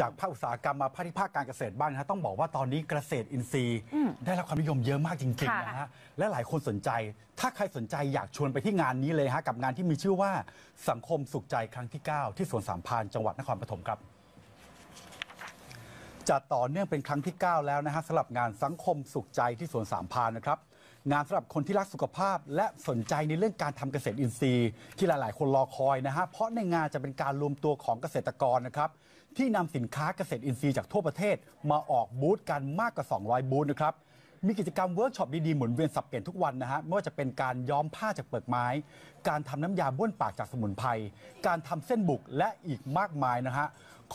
จากภาคอุตสาหกรรมมาภาคที่ภาคการเกษตรบ้างนะต้องบอกว่าตอนนี้เกษตรอินทรีย์ ได้รับความนิยมเยอะมากจริงๆะนะฮะและหลายคนสนใจ ถ้าใครสนใจอยากชวนไปที่งานนี้เลยฮะกับงานที่มีชื่อว่าสังคมสุขใจครั้งที่ 9 ที่สวนสามพานจังหวัดนครปฐมครับจัดต่อเนื่องเป็นครั้งที่9แล้วนะฮะสำหรับงานสังคมสุขใจที่สวนสามพานนะครับงานสำหรับคนที่รักสุขภาพและสนใจในเรื่องการทำเกษตรอินทรีย์ ที่หลาย ๆ คนรอคอยนะฮะ เพราะในงานจะเป็นการรวมตัวของเกษตรกรนะครับ ที่นำสินค้าเกษตรอินทรีย์จากทั่วประเทศมาออกบูธกันมากกว่า 200 บูธนะครับมีกิจกรรมเวิร์กช็อปดีๆหมุนเวียนสับเปลี่ยนทุกวันนะฮะไม่ว่าจะเป็นการย้อมผ้าจากเปลือกไม้ การทำน้ำยาบ้วนปากจากสมุนไพรการทำเส้นบุกและอีกมากมายนะฮะ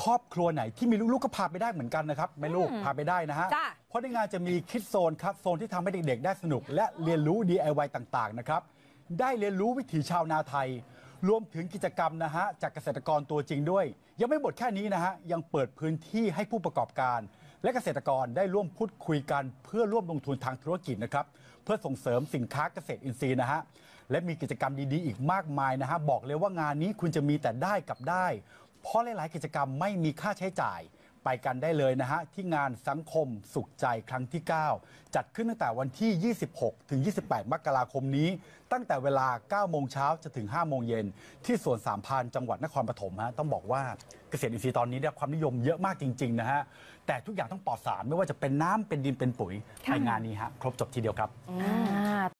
ครอบครัวไหนที่มีลูกๆก็พาไปได้เหมือนกันนะครับแม่ลูกพาไปได้นะฮะเพราะในงานจะมีคิดโซนครับโซนที่ทำให้เด็กๆได้สนุกและเรียนรู้ DIY ต่างๆนะครับได้เรียนรู้วิถีชาวนาไทย รวมถึงกิจกรรมนะฮะจากเกษตรกรตัวจริงด้วยยังไม่หมดแค่นี้นะฮะยังเปิดพื้นที่ให้ผู้ประกอบการและเกษตรกรได้ร่วมพูดคุยกัน เพื่อร่วมลงทุนทางธุรกิจนะครับ เพื่อส่งเสริมสินค้าเกษตรอินทรีย์นะฮะ และมีกิจกรรมดีๆอีกมากมายนะฮะ บอกเลยว่างานนี้คุณจะมีแต่ได้กับได้ เพราะหลายๆกิจกรรมไม่มีค่าใช้จ่ายไปกันได้เลยนะฮะ ที่งานสังคมสุขใจครั้งที่ 9 จัดขึ้นตั้งแต่วันที่ 26 ถึง 28 มกราคมนี้ ตั้งแต่เวลา 9 โมงเช้าจะถึง 5 โมงเย็นที่สวนสามพานจังหวัดนครปฐมฮะ ต้องบอกว่าเกษตรอินทรีย์ตอนนี้ได้ความนิยมเยอะมากจริง ๆ นะฮะ แต่ทุกอย่างต้องปลอดสารไม่ว่าจะเป็นน้ำเป็นดินเป็นปุ๋ยในงานนี้ฮะครบจบทีเดียวครับ